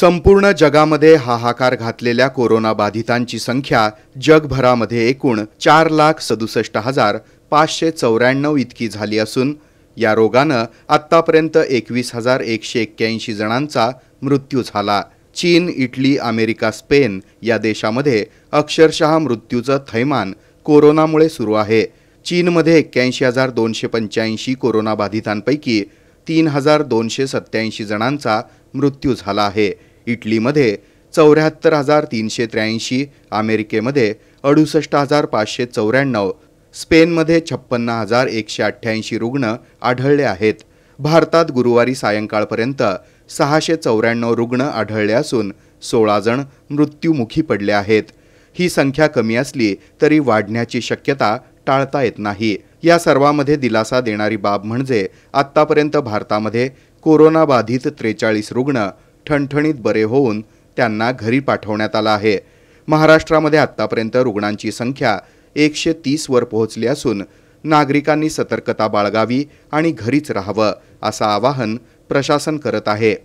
संपूर्ण जगामध्ये हाहाकार घातलेल्या कोरोनाबाधितांची संख्या जगभरामध्ये एकूण चार लाख सदुसष्ट हजार पाचशे चौऱ्याण्णव इतकी झाली असून या रोगानं आत्तापर्यंत एकवीस हजार एकशे एक्क्याऐंशी जणांचा मृत्यू झाला चीन इटली अमेरिका स्पेन या देशामध्ये अक्षरशः मृत्यूचं थैमान कोरोनामुळे सुरू आहे चीनमध्ये एक्क्याऐंशी हजार दोनशे पंच्याऐंशी कोरोनाबाधितांपैकी तीन हजार दोनशे सत्त्याऐंशी जणांचा मृत्यू झाला आहे इटलीमध्ये चौऱ्याहत्तर हजार तीनशे त्र्याऐंशी अमेरिकेमध्ये अडुसष्ट हजार पाचशे चौऱ्याण्णव स्पेनमध्ये छप्पन्न हजार एकशे अठ्ठ्याऐंशी रुग्ण आढळले आहेत भारतात गुरुवारी सायंकाळपर्यंत सहाशे चौऱ्याण्णव रुग्ण आढळले असून सोळा जण मृत्युमुखी पडले आहेत ही संख्या कमी असली तरी वाढण्याची शक्यता टाळता येत नाही या सर्वामध्ये दिलासा देणारी बाब म्हणजे आत्तापर्यंत भारतामध्ये कोरोनाबाधित त्रेचाळीस रुग्ण ठणठणीत बरे होऊन त्यांना घरी पाठवण्यात आलं आहे महाराष्ट्रामध्ये आत्तापर्यंत रुग्णांची संख्या एकशे तीसवर पोहोचली असून नागरिकांनी सतर्कता बाळगावी आणि घरीच राहावं असं आवाहन प्रशासन करत आहे